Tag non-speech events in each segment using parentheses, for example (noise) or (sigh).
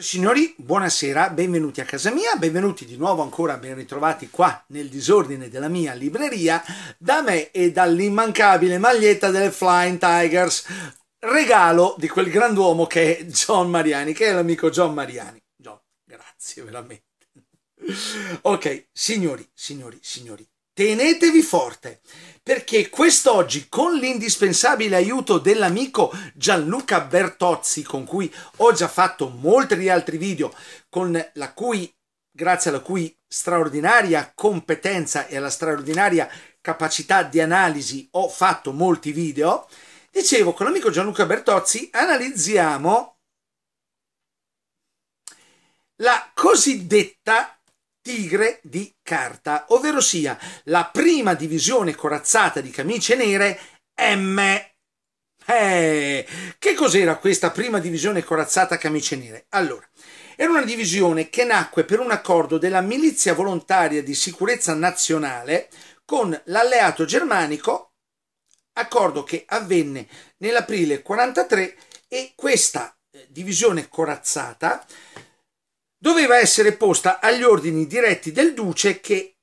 Signori, buonasera, benvenuti a casa mia, benvenuti di nuovo ancora, ben ritrovati qua nel disordine della mia libreria, da me e dall'immancabile maglietta delle Flying Tigers, regalo di quel grand'uomo che è John Mariani, che è l'amico John Mariani. John, grazie veramente. Ok, signori, signori, signori, tenetevi forte perché quest'oggi con l'indispensabile aiuto dell'amico Gianluca Bertozzi con cui ho già fatto molti altri video con la cui grazie alla cui straordinaria competenza e alla straordinaria capacità di analisi ho fatto molti video dicevo con l'amico Gianluca Bertozzi analizziamo la cosiddetta Tigre di carta, ovvero sia la prima divisione corazzata di camicie nere M. Eh, che cos'era questa prima divisione corazzata camicie nere? Allora, era una divisione che nacque per un accordo della Milizia Volontaria di Sicurezza Nazionale con l'alleato germanico, accordo che avvenne nell'aprile 43 e questa eh, divisione corazzata doveva essere posta agli ordini diretti del duce che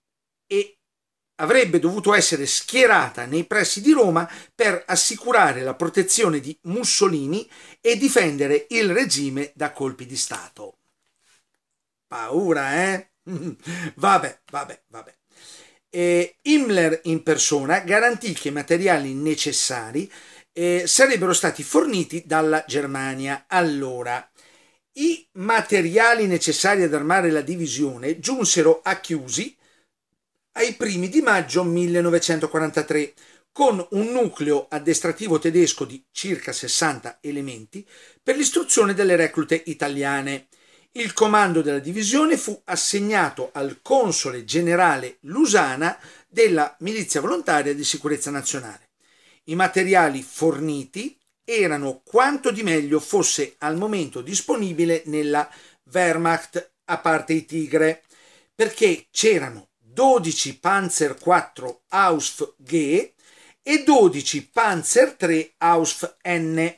avrebbe dovuto essere schierata nei pressi di Roma per assicurare la protezione di Mussolini e difendere il regime da colpi di Stato. Paura, eh? (laughs) vabbè, vabbè, vabbè. E Himmler in persona garantì che i materiali necessari eh, sarebbero stati forniti dalla Germania allora i materiali necessari ad armare la divisione giunsero a Chiusi ai primi di maggio 1943 con un nucleo addestrativo tedesco di circa 60 elementi per l'istruzione delle reclute italiane. Il comando della divisione fu assegnato al console generale Lusana della Milizia Volontaria di Sicurezza Nazionale. I materiali forniti erano quanto di meglio fosse al momento disponibile nella Wehrmacht a parte i Tigre, perché c'erano 12 Panzer 4 Ausf G e 12 Panzer 3 Ausf N,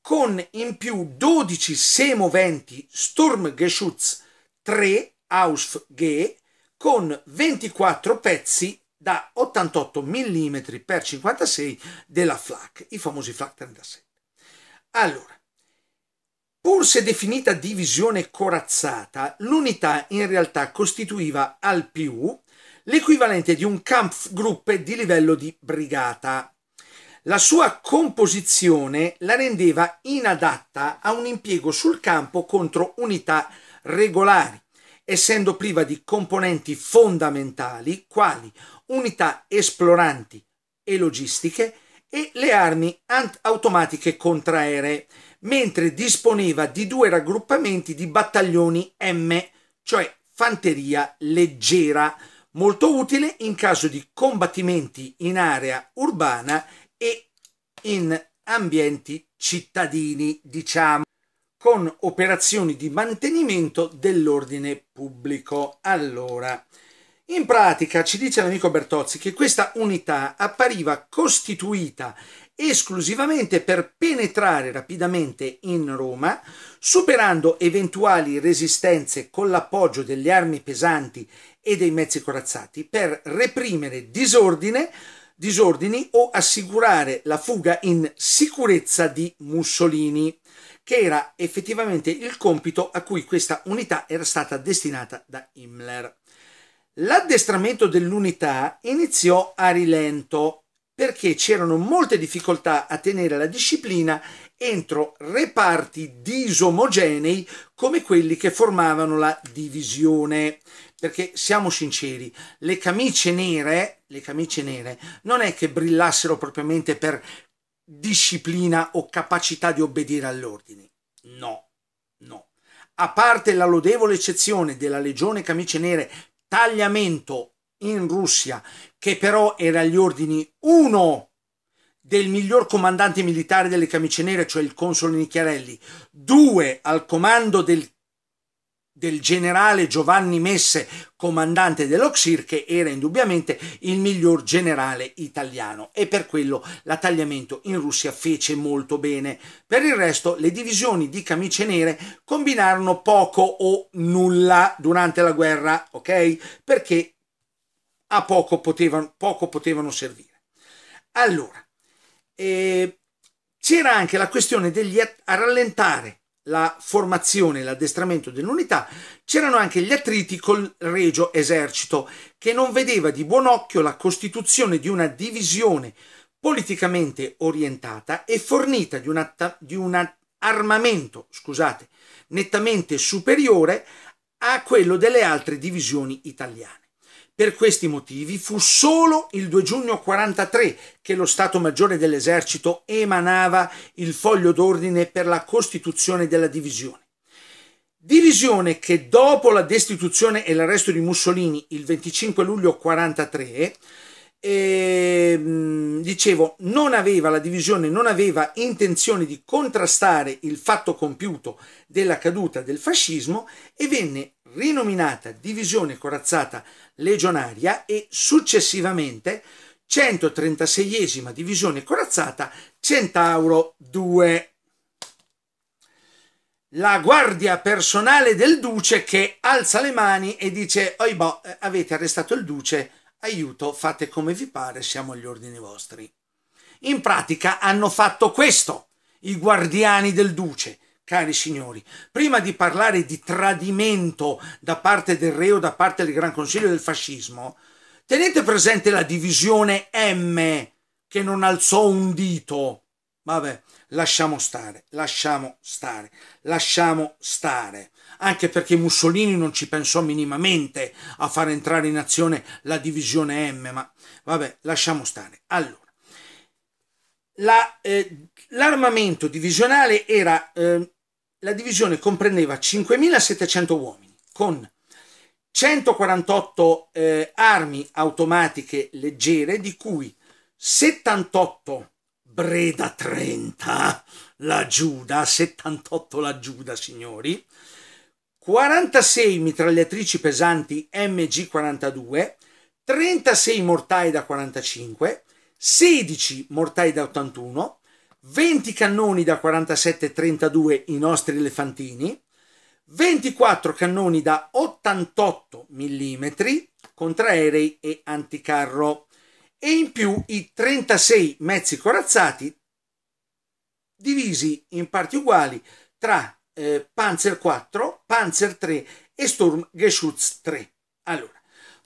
con in più 12 semoventi Sturmgeschütz 3 Ausf G con 24 pezzi da 88 mm x 56 della FLAC, i famosi FLAC 36. Allora, Pur se definita divisione corazzata, l'unità in realtà costituiva al più l'equivalente di un Kampfgruppe di livello di brigata. La sua composizione la rendeva inadatta a un impiego sul campo contro unità regolari, essendo priva di componenti fondamentali quali unità esploranti e logistiche, e le armi automatiche contraeree, mentre disponeva di due raggruppamenti di battaglioni M, cioè fanteria leggera, molto utile in caso di combattimenti in area urbana e in ambienti cittadini, diciamo, con operazioni di mantenimento dell'ordine pubblico. Allora, in pratica ci dice l'amico Bertozzi che questa unità appariva costituita esclusivamente per penetrare rapidamente in Roma, superando eventuali resistenze con l'appoggio delle armi pesanti e dei mezzi corazzati, per reprimere disordine, disordini o assicurare la fuga in sicurezza di Mussolini, che era effettivamente il compito a cui questa unità era stata destinata da Himmler. L'addestramento dell'unità iniziò a rilento perché c'erano molte difficoltà a tenere la disciplina entro reparti disomogenei come quelli che formavano la divisione. Perché siamo sinceri, le camicie nere, le camicie nere non è che brillassero propriamente per disciplina o capacità di obbedire all'ordine. No, no. A parte la lodevole eccezione della Legione Camicie Nere tagliamento in Russia, che però era agli ordini uno del miglior comandante militare delle camicie nere, cioè il console Nicchiarelli, due al comando del del generale Giovanni Messe, comandante dell'Oxir, che era indubbiamente il miglior generale italiano e per quello l'attagliamento in Russia fece molto bene. Per il resto le divisioni di camicie nere combinarono poco o nulla durante la guerra, ok? Perché a poco potevano, poco potevano servire. Allora, eh, c'era anche la questione degli a rallentare la formazione e l'addestramento dell'unità, c'erano anche gli attriti col regio esercito, che non vedeva di buon occhio la costituzione di una divisione politicamente orientata e fornita di, una, di un armamento scusate, nettamente superiore a quello delle altre divisioni italiane. Per questi motivi fu solo il 2 giugno 1943 che lo Stato Maggiore dell'Esercito emanava il foglio d'ordine per la costituzione della divisione. Divisione che dopo la destituzione e l'arresto di Mussolini il 25 luglio 1943 eh, dicevo, non aveva la divisione, non aveva intenzione di contrastare il fatto compiuto della caduta del fascismo e venne rinominata Divisione Corazzata Legionaria e successivamente 136esima Divisione Corazzata Centauro 2. La guardia personale del duce che alza le mani e dice: oi boh eh, avete arrestato il duce, aiuto, fate come vi pare, siamo agli ordini vostri. In pratica hanno fatto questo i guardiani del duce Cari signori, prima di parlare di tradimento da parte del re o da parte del Gran Consiglio del fascismo, tenete presente la divisione M che non alzò un dito. Vabbè, lasciamo stare, lasciamo stare, lasciamo stare. Anche perché Mussolini non ci pensò minimamente a far entrare in azione la divisione M, ma vabbè, lasciamo stare. Allora, la, eh, l'armamento divisionale era eh, la divisione comprendeva 5.700 uomini con 148 eh, armi automatiche leggere, di cui 78 Breda 30, la Giuda, 78 la Giuda, signori, 46 mitragliatrici pesanti MG42, 36 mortai da 45, 16 mortai da 81, 20 cannoni da 47-32 i nostri elefantini, 24 cannoni da 88 mm contraerei e anticarro e in più i 36 mezzi corazzati divisi in parti uguali tra eh, Panzer 4, Panzer 3 e Sturmgeschütz 3. Allora,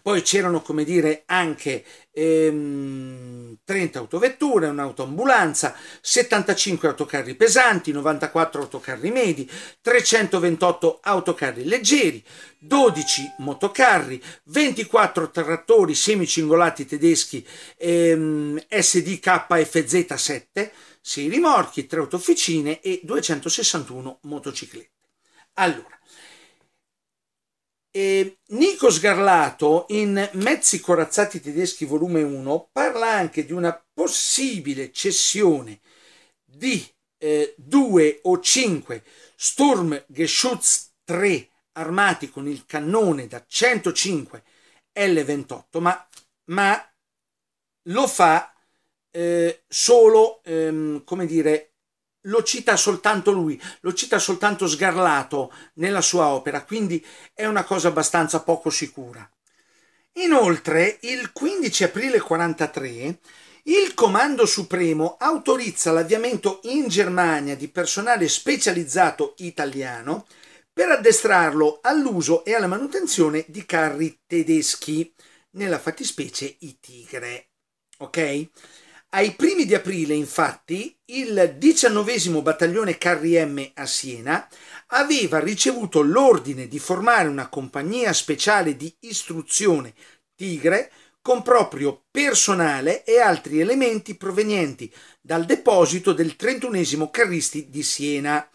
poi c'erano, come dire, anche ehm, 30 autovetture, un'autoambulanza, 75 autocarri pesanti, 94 autocarri medi, 328 autocarri leggeri, 12 motocarri, 24 trattori semicingolati tedeschi ehm, SDKFZ7, 6 rimorchi, 3 autofficine e 261 motociclette. Allora, e Nico Sgarlato in Mezzi corazzati tedeschi volume 1 parla anche di una possibile cessione di eh, due o cinque Sturmgeschütz 3 armati con il cannone da 105 L28, ma, ma lo fa eh, solo, ehm, come dire, lo cita soltanto lui, lo cita soltanto Sgarlato nella sua opera, quindi è una cosa abbastanza poco sicura. Inoltre, il 15 aprile 43, il Comando Supremo autorizza l'avviamento in Germania di personale specializzato italiano per addestrarlo all'uso e alla manutenzione di carri tedeschi, nella fattispecie i Tigre. Ok? Ai primi di aprile, infatti, il 19 battaglione Carri M a Siena aveva ricevuto l'ordine di formare una compagnia speciale di istruzione Tigre con proprio personale e altri elementi provenienti dal deposito del 31 Carristi di Siena.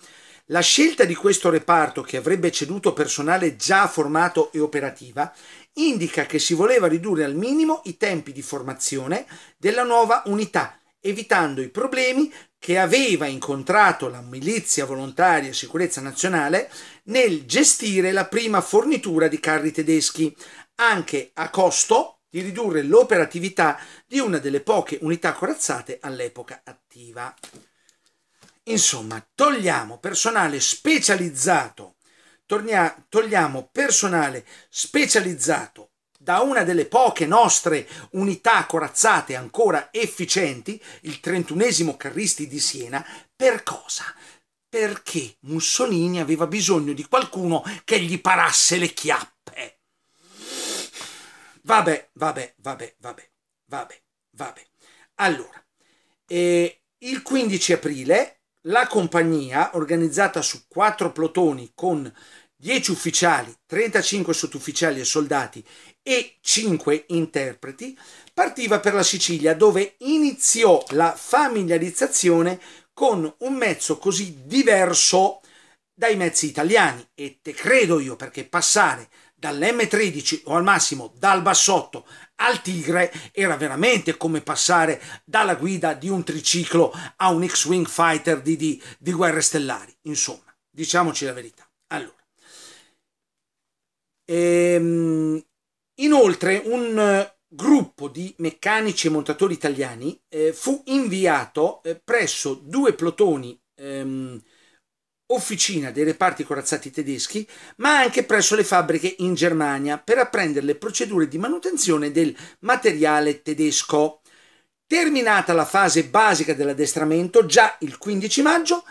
La scelta di questo reparto, che avrebbe ceduto personale già formato e operativa, indica che si voleva ridurre al minimo i tempi di formazione della nuova unità, evitando i problemi che aveva incontrato la milizia volontaria sicurezza nazionale nel gestire la prima fornitura di carri tedeschi, anche a costo di ridurre l'operatività di una delle poche unità corazzate all'epoca attiva. Insomma, togliamo personale specializzato tornia, togliamo personale specializzato da una delle poche nostre unità corazzate ancora efficienti, il 31 Carristi di Siena, per cosa? Perché Mussolini aveva bisogno di qualcuno che gli parasse le chiappe. Vabbè, vabbè, vabbè, vabbè, vabbè, vabbè. Allora, eh, il 15 aprile la compagnia, organizzata su quattro plotoni con 10 ufficiali, 35 sottufficiali e soldati e 5 interpreti, partiva per la Sicilia dove iniziò la familiarizzazione con un mezzo così diverso dai mezzi italiani e te credo io perché passare dall'M13 o al massimo dal bassotto al Tigre era veramente come passare dalla guida di un triciclo a un X-Wing Fighter di, di, di Guerre Stellari. Insomma, diciamoci la verità. Allora, ehm, inoltre un gruppo di meccanici e montatori italiani eh, fu inviato eh, presso due plotoni ehm, officina dei reparti corazzati tedeschi, ma anche presso le fabbriche in Germania per apprendere le procedure di manutenzione del materiale tedesco. Terminata la fase basica dell'addestramento, già il 15 maggio,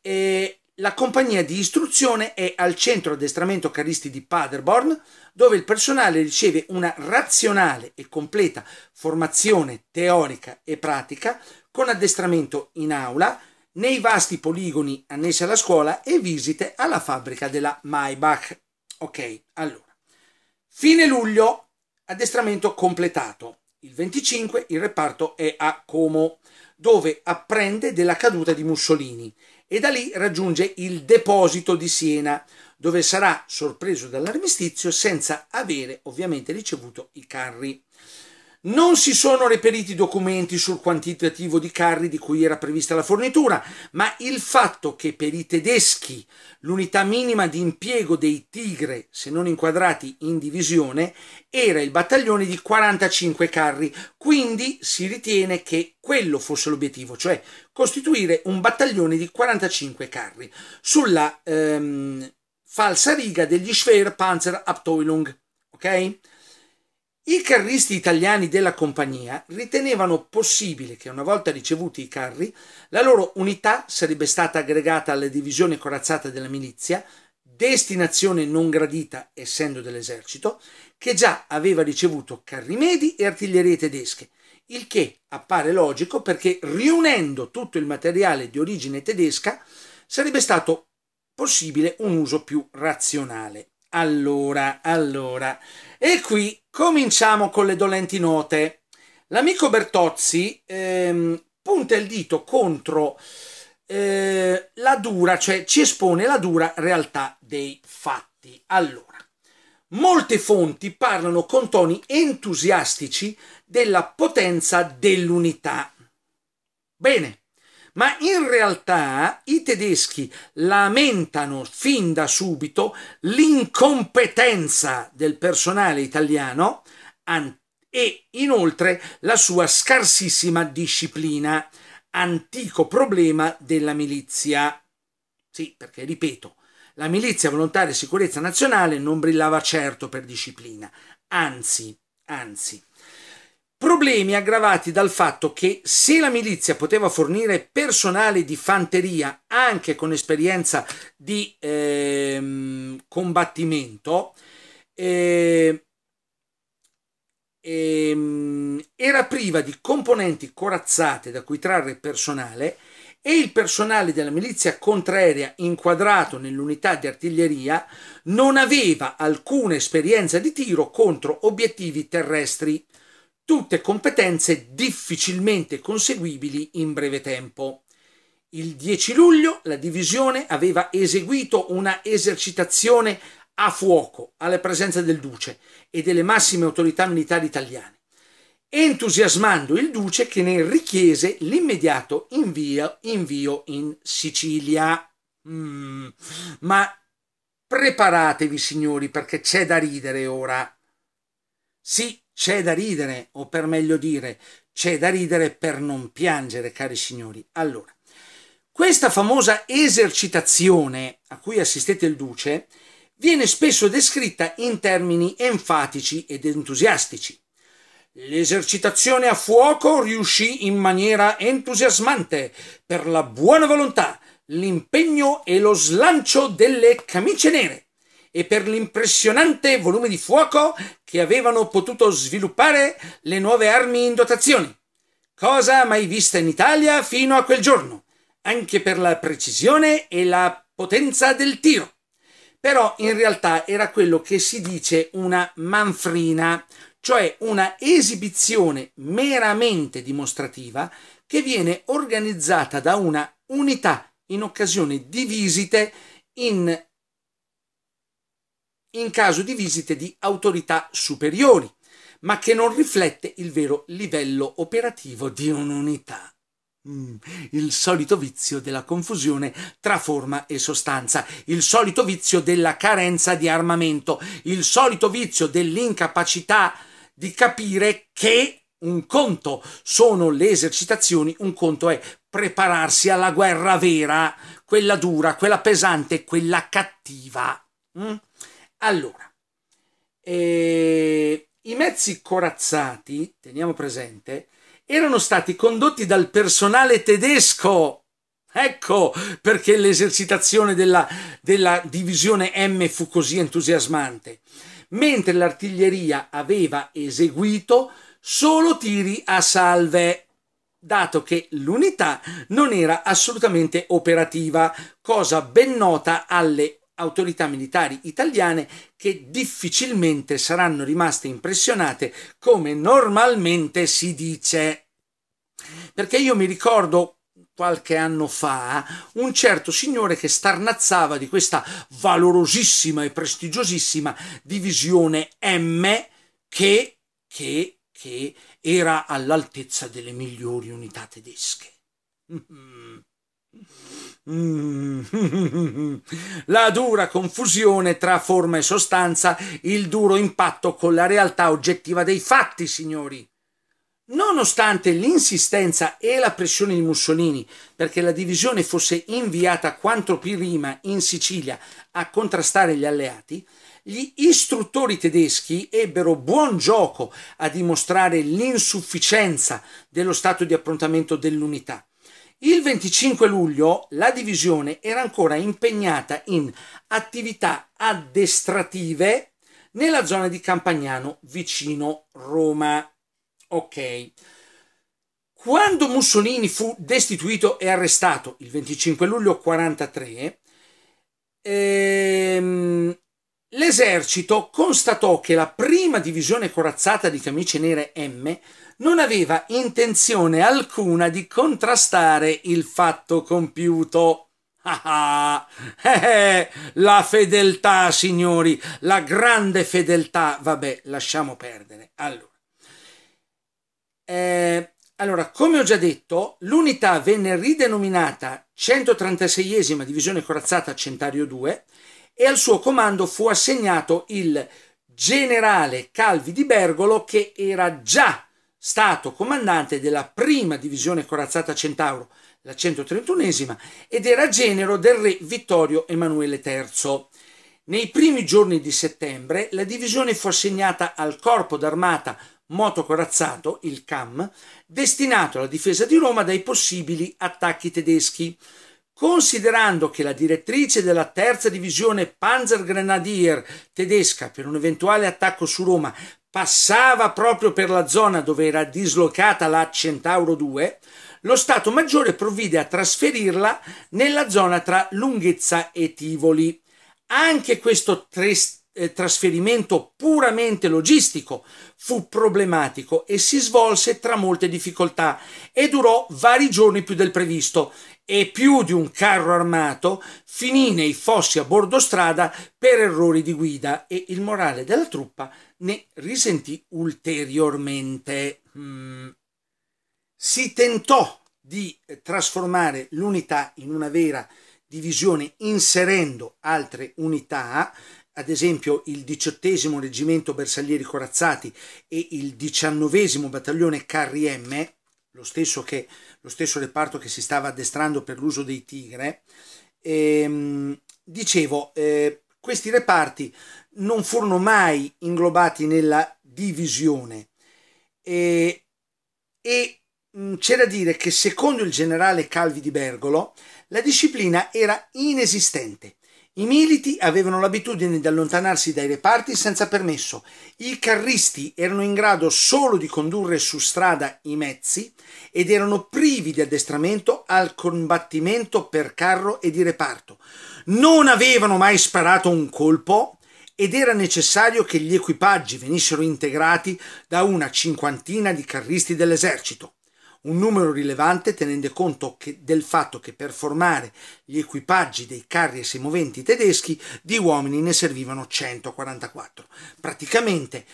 eh, la compagnia di istruzione è al centro addestramento caristi di Paderborn, dove il personale riceve una razionale e completa formazione teorica e pratica con addestramento in aula, nei vasti poligoni annessi alla scuola e visite alla fabbrica della Maybach. Ok, allora. Fine luglio, addestramento completato. Il 25 il reparto è a Como, dove apprende della caduta di Mussolini e da lì raggiunge il deposito di Siena, dove sarà sorpreso dall'armistizio senza avere ovviamente ricevuto i carri. Non si sono reperiti documenti sul quantitativo di carri di cui era prevista la fornitura, ma il fatto che per i tedeschi l'unità minima di impiego dei Tigre, se non inquadrati in divisione, era il battaglione di 45 carri, quindi si ritiene che quello fosse l'obiettivo, cioè costituire un battaglione di 45 carri sulla ehm, falsa riga degli Schwerpanzer Abteilung, ok? I carristi italiani della compagnia ritenevano possibile che una volta ricevuti i carri, la loro unità sarebbe stata aggregata alla divisione corazzata della milizia, destinazione non gradita essendo dell'esercito, che già aveva ricevuto carri medi e artiglierie tedesche, il che appare logico perché riunendo tutto il materiale di origine tedesca sarebbe stato possibile un uso più razionale. Allora, allora. E qui cominciamo con le dolenti note. L'amico Bertozzi ehm, punta il dito contro eh, la dura, cioè ci espone la dura realtà dei fatti. Allora, molte fonti parlano con toni entusiastici della potenza dell'unità. Bene, ma in realtà i tedeschi lamentano fin da subito l'incompetenza del personale italiano e inoltre la sua scarsissima disciplina, antico problema della milizia. Sì, perché ripeto, la milizia volontaria e sicurezza nazionale non brillava certo per disciplina, anzi, anzi. Problemi aggravati dal fatto che se la milizia poteva fornire personale di fanteria anche con esperienza di eh, combattimento, eh, eh, era priva di componenti corazzate da cui trarre personale e il personale della milizia contraerea inquadrato nell'unità di artiglieria non aveva alcuna esperienza di tiro contro obiettivi terrestri tutte competenze difficilmente conseguibili in breve tempo. Il 10 luglio la divisione aveva eseguito una esercitazione a fuoco alla presenza del duce e delle massime autorità militari italiane, entusiasmando il duce che ne richiese l'immediato invio, invio in Sicilia. Mm, ma preparatevi signori perché c'è da ridere ora. Sì, c'è da ridere, o per meglio dire, c'è da ridere per non piangere, cari signori. Allora, questa famosa esercitazione a cui assistete il duce viene spesso descritta in termini enfatici ed entusiastici. L'esercitazione a fuoco riuscì in maniera entusiasmante per la buona volontà, l'impegno e lo slancio delle camicie nere e per l'impressionante volume di fuoco che avevano potuto sviluppare le nuove armi in dotazione, cosa mai vista in Italia fino a quel giorno, anche per la precisione e la potenza del tiro. Però in realtà era quello che si dice una manfrina, cioè una esibizione meramente dimostrativa che viene organizzata da una unità in occasione di visite in in caso di visite di autorità superiori, ma che non riflette il vero livello operativo di un'unità. Mm, il solito vizio della confusione tra forma e sostanza, il solito vizio della carenza di armamento, il solito vizio dell'incapacità di capire che un conto sono le esercitazioni, un conto è prepararsi alla guerra vera, quella dura, quella pesante, quella cattiva. Mm? Allora, eh, i mezzi corazzati, teniamo presente, erano stati condotti dal personale tedesco. Ecco perché l'esercitazione della, della divisione M fu così entusiasmante, mentre l'artiglieria aveva eseguito solo tiri a salve, dato che l'unità non era assolutamente operativa, cosa ben nota alle autorità militari italiane che difficilmente saranno rimaste impressionate come normalmente si dice. Perché io mi ricordo qualche anno fa un certo signore che starnazzava di questa valorosissima e prestigiosissima divisione M che, che, che era all'altezza delle migliori unità tedesche. (laughs) Mm-hmm. Mm. (laughs) La dura confusione tra forma e sostanza, il duro impatto con la realtà oggettiva dei fatti, signori. Nonostante l'insistenza e la pressione di Mussolini perché la divisione fosse inviata quanto prima in Sicilia a contrastare gli alleati, gli istruttori tedeschi ebbero buon gioco a dimostrare l'insufficienza dello stato di approntamento dell'unità il 25 luglio la divisione era ancora impegnata in attività addestrative nella zona di Campagnano vicino Roma. Ok. Quando Mussolini fu destituito e arrestato il 25 luglio 1943, ehm, L'esercito constatò che la prima divisione corazzata di camicie nere M non aveva intenzione alcuna di contrastare il fatto compiuto. (laughs) Ah, ah. Eh, eh, la fedeltà, signori, la grande fedeltà. Vabbè, lasciamo perdere. Allora. Eh, allora, come ho già detto, l'unità venne ridenominata 136esima Divisione Corazzata Centario 2 e al suo comando fu assegnato il generale Calvi di Bergolo che era già stato comandante della prima divisione corazzata Centauro, la 131esima, ed era genero del re Vittorio Emanuele III. Nei primi giorni di settembre la divisione fu assegnata al corpo d'armata motocorazzato, il CAM, destinato alla difesa di Roma dai possibili attacchi tedeschi. Considerando che la direttrice della terza divisione Panzergrenadier tedesca per un eventuale attacco su Roma passava proprio per la zona dove era dislocata la Centauro 2, lo Stato Maggiore provvide a trasferirla nella zona tra Lunghezza e Tivoli. Anche questo test- eh, trasferimento puramente logistico fu problematico e si svolse tra molte difficoltà e durò vari giorni più del previsto e più di un carro armato finì nei fossi a bordo strada per errori di guida e il morale della truppa ne risentì ulteriormente. Mm. Si tentò di trasformare l'unità in una vera divisione inserendo altre unità, ad esempio il 18 Reggimento Bersaglieri Corazzati e il 19 Battaglione Carri M, lo stesso che lo stesso reparto che si stava addestrando per l'uso dei tigre, ehm, dicevo, eh, questi reparti non furono mai inglobati nella divisione e, e mm, c'è da dire che secondo il generale Calvi di Bergolo la disciplina era inesistente i militi avevano l'abitudine di allontanarsi dai reparti senza permesso, i carristi erano in grado solo di condurre su strada i mezzi ed erano privi di addestramento al combattimento per carro e di reparto. Non avevano mai sparato un colpo ed era necessario che gli equipaggi venissero integrati da una cinquantina di carristi dell'esercito un numero rilevante tenendo conto che, del fatto che per formare gli equipaggi dei carri e semoventi tedeschi di uomini ne servivano 144. Praticamente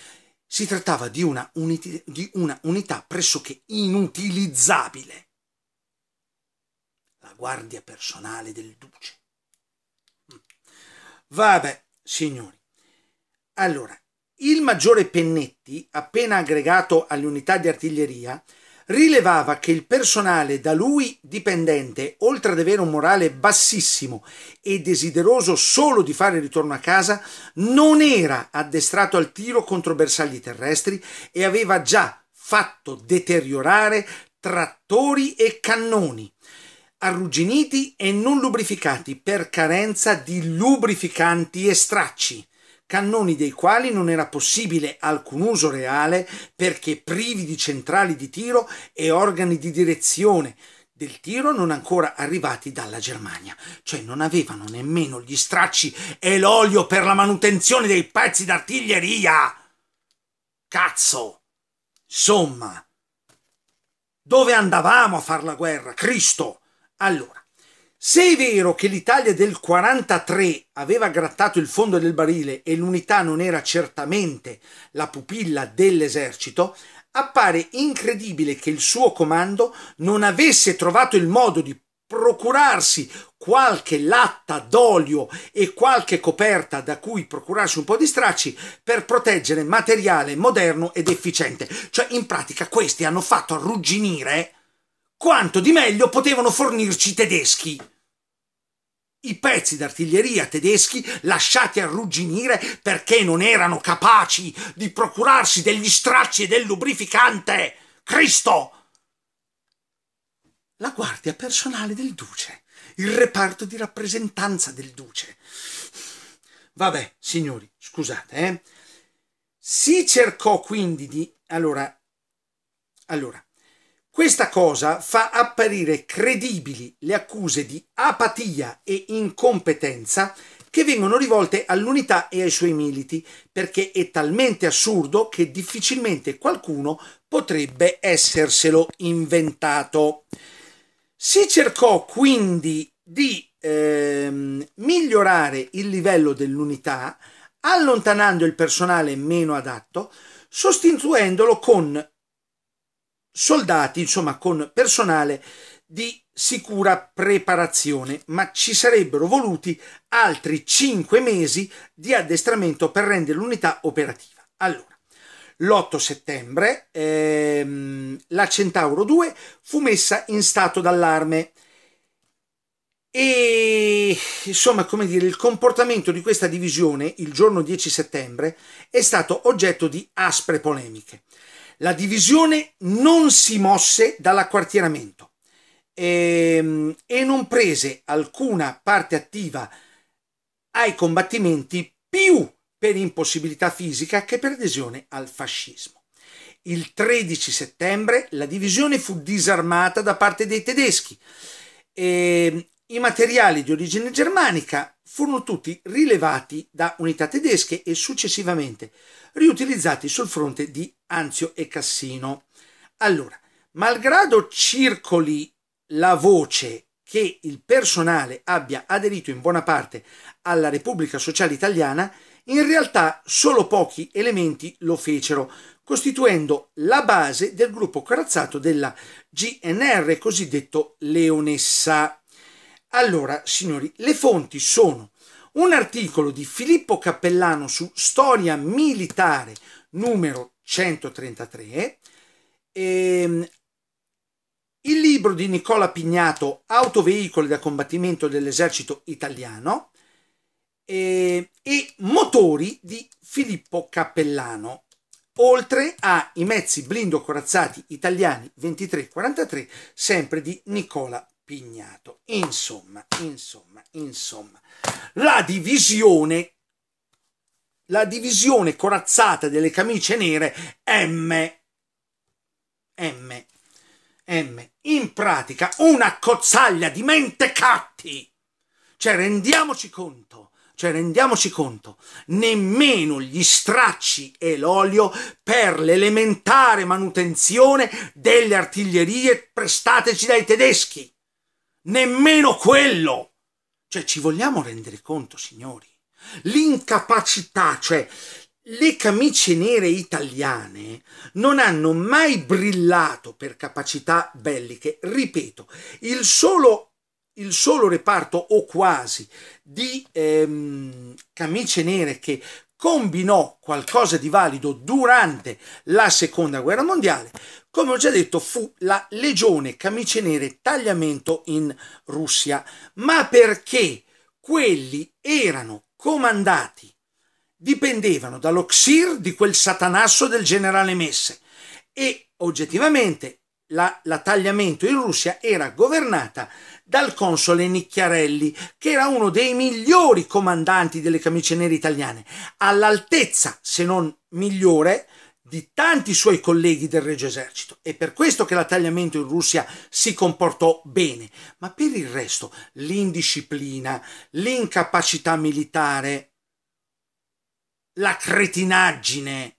si trattava di una, uniti, di una unità pressoché inutilizzabile. La guardia personale del duce. Mm. Vabbè, signori. Allora, il maggiore Pennetti, appena aggregato alle unità di artiglieria, rilevava che il personale da lui dipendente, oltre ad avere un morale bassissimo e desideroso solo di fare ritorno a casa, non era addestrato al tiro contro bersagli terrestri e aveva già fatto deteriorare trattori e cannoni arrugginiti e non lubrificati per carenza di lubrificanti e stracci cannoni dei quali non era possibile alcun uso reale perché privi di centrali di tiro e organi di direzione del tiro non ancora arrivati dalla Germania, cioè non avevano nemmeno gli stracci e l'olio per la manutenzione dei pezzi d'artiglieria. Cazzo! Insomma, dove andavamo a far la guerra? Cristo! Allora, se è vero che l'Italia del 43 aveva grattato il fondo del barile e l'unità non era certamente la pupilla dell'esercito, appare incredibile che il suo comando non avesse trovato il modo di procurarsi qualche latta d'olio e qualche coperta da cui procurarsi un po' di stracci per proteggere materiale moderno ed efficiente. Cioè, in pratica, questi hanno fatto arrugginire quanto di meglio potevano fornirci i tedeschi. I pezzi d'artiglieria tedeschi lasciati arrugginire perché non erano capaci di procurarsi degli stracci e del lubrificante. Cristo! La guardia personale del duce, il reparto di rappresentanza del duce. Vabbè, signori, scusate, eh. Si cercò quindi di... Allora, allora, questa cosa fa apparire credibili le accuse di apatia e incompetenza che vengono rivolte all'unità e ai suoi militi, perché è talmente assurdo che difficilmente qualcuno potrebbe esserselo inventato. Si cercò quindi di ehm, migliorare il livello dell'unità, allontanando il personale meno adatto, sostituendolo con soldati, insomma con personale di sicura preparazione, ma ci sarebbero voluti altri 5 mesi di addestramento per rendere l'unità operativa. Allora, l'8 settembre ehm, la Centauro 2 fu messa in stato d'allarme e insomma, come dire, il comportamento di questa divisione il giorno 10 settembre è stato oggetto di aspre polemiche. La divisione non si mosse dall'acquartieramento ehm, e non prese alcuna parte attiva ai combattimenti più per impossibilità fisica che per adesione al fascismo. Il 13 settembre la divisione fu disarmata da parte dei tedeschi. E, ehm, I materiali di origine germanica furono tutti rilevati da unità tedesche e successivamente riutilizzati sul fronte di Anzio e Cassino. Allora, malgrado circoli la voce che il personale abbia aderito in buona parte alla Repubblica Sociale Italiana, in realtà solo pochi elementi lo fecero, costituendo la base del gruppo corazzato della GNR cosiddetto Leonessa. Allora, signori, le fonti sono un articolo di Filippo Cappellano su Storia Militare numero 133, e, ehm, il libro di Nicola Pignato Autoveicoli da combattimento dell'esercito italiano e, ehm, e Motori di Filippo Cappellano, oltre a I mezzi blindo corazzati italiani 2343, sempre di Nicola impignato. Insomma, insomma, insomma, la divisione, la divisione corazzata delle camicie nere M, M, M, in pratica una cozzaglia di mentecatti. Cioè, rendiamoci conto, cioè rendiamoci conto, nemmeno gli stracci e l'olio per l'elementare manutenzione delle artiglierie prestateci dai tedeschi nemmeno quello. Cioè, ci vogliamo rendere conto, signori? L'incapacità, cioè le camicie nere italiane non hanno mai brillato per capacità belliche. Ripeto, il solo, il solo reparto o quasi di ehm, camicie nere che combinò qualcosa di valido durante la seconda guerra mondiale, come ho già detto, fu la legione camicie nere tagliamento in Russia, ma perché quelli erano comandati, dipendevano dallo Xir di quel satanasso del generale Messe e oggettivamente la, la tagliamento in Russia era governata dal console Nicchiarelli, che era uno dei migliori comandanti delle camicie nere italiane, all'altezza, se non migliore, di tanti suoi colleghi del Regio Esercito. È per questo che l'attagliamento in Russia si comportò bene, ma per il resto l'indisciplina, l'incapacità militare, la cretinaggine,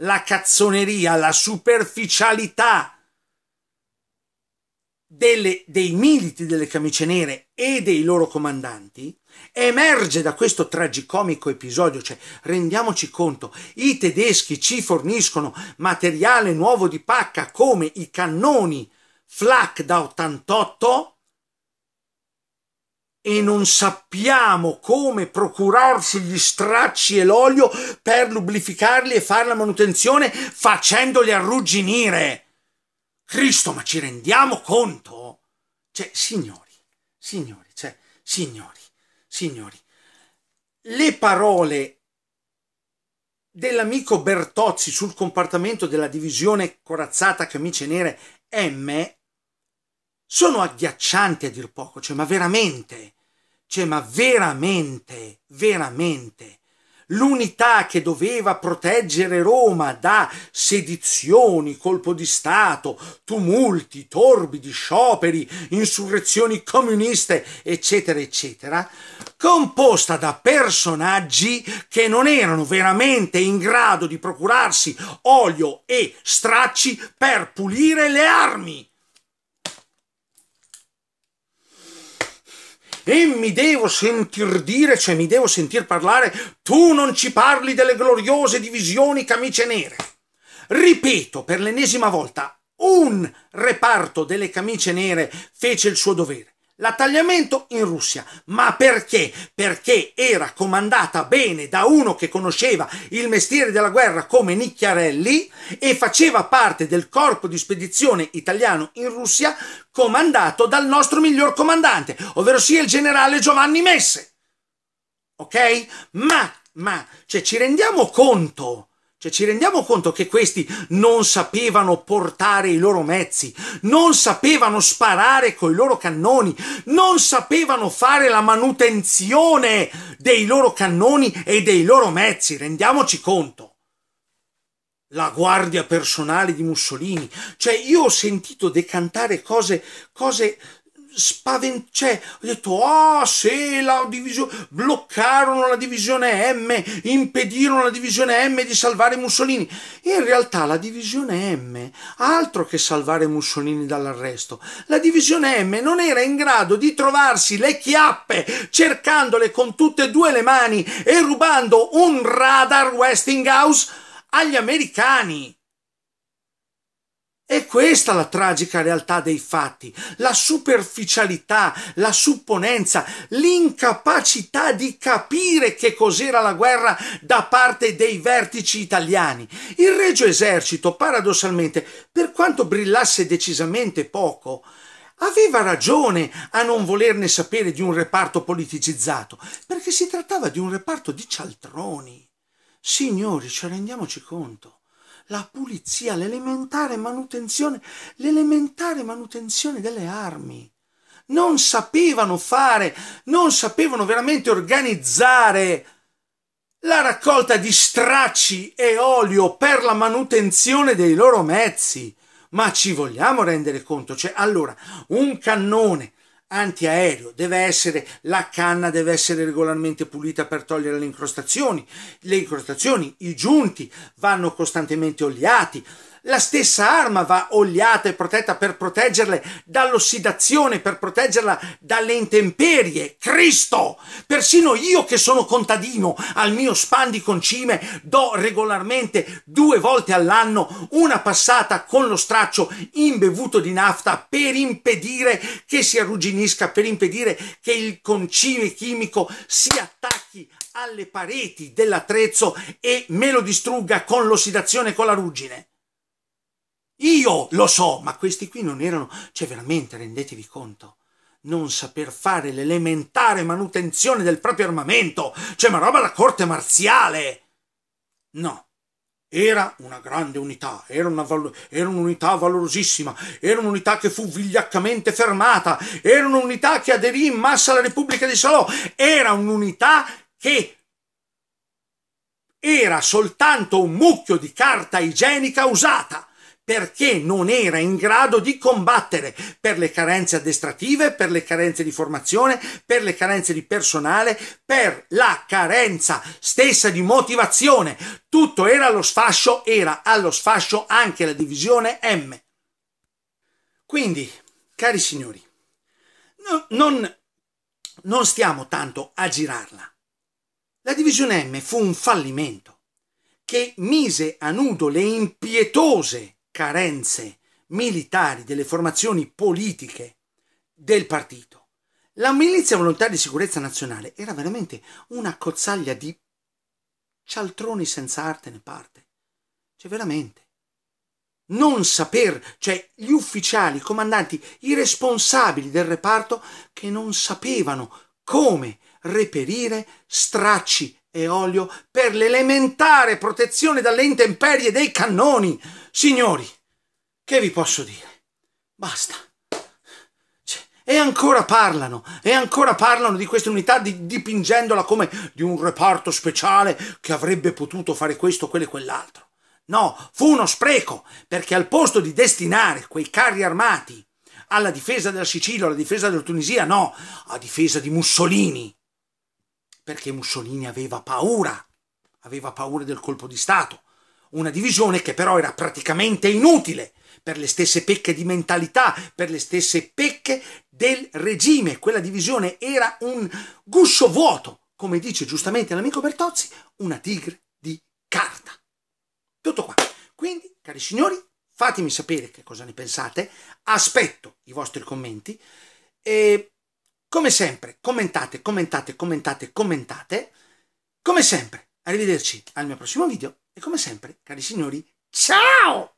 la cazzoneria, la superficialità delle, dei militi delle camicie nere e dei loro comandanti, emerge da questo tragicomico episodio, cioè rendiamoci conto, i tedeschi ci forniscono materiale nuovo di pacca come i cannoni Flak da 88 e non sappiamo come procurarsi gli stracci e l'olio per lubrificarli e fare la manutenzione facendoli arrugginire. Cristo, ma ci rendiamo conto? Cioè, signori, signori, cioè, signori, signori, le parole dell'amico Bertozzi sul comportamento della divisione corazzata camice nere M sono agghiaccianti a dir poco, cioè ma veramente, cioè ma veramente, veramente l'unità che doveva proteggere Roma da sedizioni, colpo di Stato, tumulti, torbidi, scioperi, insurrezioni comuniste, eccetera, eccetera, composta da personaggi che non erano veramente in grado di procurarsi olio e stracci per pulire le armi. e mi devo sentir dire, cioè mi devo sentir parlare, tu non ci parli delle gloriose divisioni camicie nere. Ripeto per l'ennesima volta, un reparto delle camicie nere fece il suo dovere. L'attagliamento in Russia. Ma perché? Perché era comandata bene da uno che conosceva il mestiere della guerra come Nicchiarelli e faceva parte del corpo di spedizione italiano in Russia comandato dal nostro miglior comandante, ovvero sia il generale Giovanni Messe. Ok? Ma, ma, cioè ci rendiamo conto cioè ci rendiamo conto che questi non sapevano portare i loro mezzi, non sapevano sparare con i loro cannoni, non sapevano fare la manutenzione dei loro cannoni e dei loro mezzi, rendiamoci conto. La guardia personale di Mussolini, cioè io ho sentito decantare cose, cose spavent- cioè, ho detto, ah oh, se la divisione, bloccarono la divisione M, impedirono la divisione M di salvare Mussolini. In realtà la divisione M, altro che salvare Mussolini dall'arresto, la divisione M non era in grado di trovarsi le chiappe cercandole con tutte e due le mani e rubando un radar Westinghouse agli americani. È questa la tragica realtà dei fatti, la superficialità, la supponenza, l'incapacità di capire che cos'era la guerra da parte dei vertici italiani. Il Regio Esercito, paradossalmente, per quanto brillasse decisamente poco, aveva ragione a non volerne sapere di un reparto politicizzato, perché si trattava di un reparto di cialtroni. Signori, ci rendiamoci conto la pulizia, l'elementare manutenzione, l'elementare manutenzione delle armi. Non sapevano fare, non sapevano veramente organizzare la raccolta di stracci e olio per la manutenzione dei loro mezzi. Ma ci vogliamo rendere conto? Cioè, allora, un cannone antiaereo, deve essere, la canna deve essere regolarmente pulita per togliere le incrostazioni, le incrostazioni, i giunti vanno costantemente oliati, la stessa arma va oliata e protetta per proteggerle dall'ossidazione, per proteggerla dalle intemperie. Cristo! Persino io che sono contadino al mio span di concime do regolarmente due volte all'anno una passata con lo straccio imbevuto di nafta per impedire che si arrugginisca, per impedire che il concime chimico si attacchi alle pareti dell'attrezzo e me lo distrugga con l'ossidazione e con la ruggine. Io lo so, ma questi qui non erano, cioè veramente rendetevi conto, non saper fare l'elementare manutenzione del proprio armamento, cioè ma roba la corte marziale. No, era una grande unità, era, una valo- era, un'unità valorosissima, era un'unità che fu vigliaccamente fermata, era un'unità che aderì in massa alla Repubblica di Salò, era un'unità che era soltanto un mucchio di carta igienica usata perché non era in grado di combattere per le carenze addestrative, per le carenze di formazione, per le carenze di personale, per la carenza stessa di motivazione. Tutto era allo sfascio, era allo sfascio anche la divisione M. Quindi, cari signori, no, non, non stiamo tanto a girarla. La divisione M fu un fallimento che mise a nudo le impietose carenze militari delle formazioni politiche del partito. La milizia volontaria di sicurezza nazionale era veramente una cozzaglia di cialtroni senza arte né parte. Cioè, veramente. Non saper, cioè gli ufficiali, i comandanti, i responsabili del reparto che non sapevano come reperire stracci e olio per l'elementare protezione dalle intemperie dei cannoni. Signori, che vi posso dire? Basta. Cioè, e ancora parlano, e ancora parlano di questa unità di, dipingendola come di un reparto speciale che avrebbe potuto fare questo, quello e quell'altro. No, fu uno spreco, perché al posto di destinare quei carri armati alla difesa della Sicilia, alla difesa della Tunisia, no, a difesa di Mussolini, perché Mussolini aveva paura, aveva paura del colpo di Stato, una divisione che però era praticamente inutile per le stesse pecche di mentalità, per le stesse pecche del regime. Quella divisione era un guscio vuoto, come dice giustamente l'amico Bertozzi, una tigre di carta. Tutto qua. Quindi, cari signori, fatemi sapere che cosa ne pensate, aspetto i vostri commenti e come sempre commentate, commentate, commentate, commentate. Come sempre, arrivederci al mio prossimo video e come sempre, cari signori, ciao!